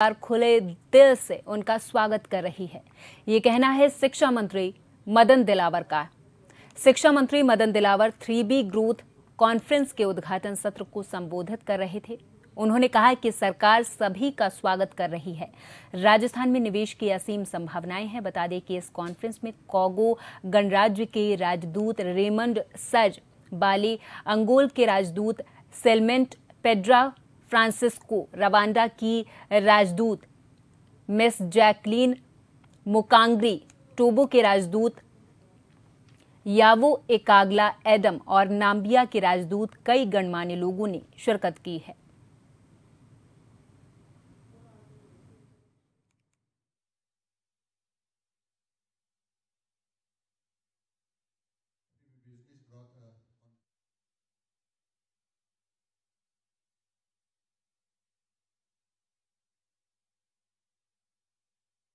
बार खुले दिल से उनका स्वागत कर रही है ये कहना है शिक्षा मंत्री मदन दिलावर का शिक्षा मंत्री Madan Dilawar three B growth conference के उद्घाटन सत्र को संबोधित कर रहे थे उन्होंने कहा कि सरकार सभी का स्वागत कर रही है राजस्थान में निवेश की असीम संभावनाएं हैं बता दें कि इस कॉन्फ्रेंस में कॉगो गणराज्य के राजदूत रेमंड सज बाली अंगोल के राजदूत सेलमेंट पेड्रा फ्रांसिस्को रवांडा की राजदूत मिस जैकलीन मुकांगरी टोबो के राजदूत यावो एकागला एडम और नाम्बिया के राजदूत कई गणमान्य लोगों ने शिरकत की है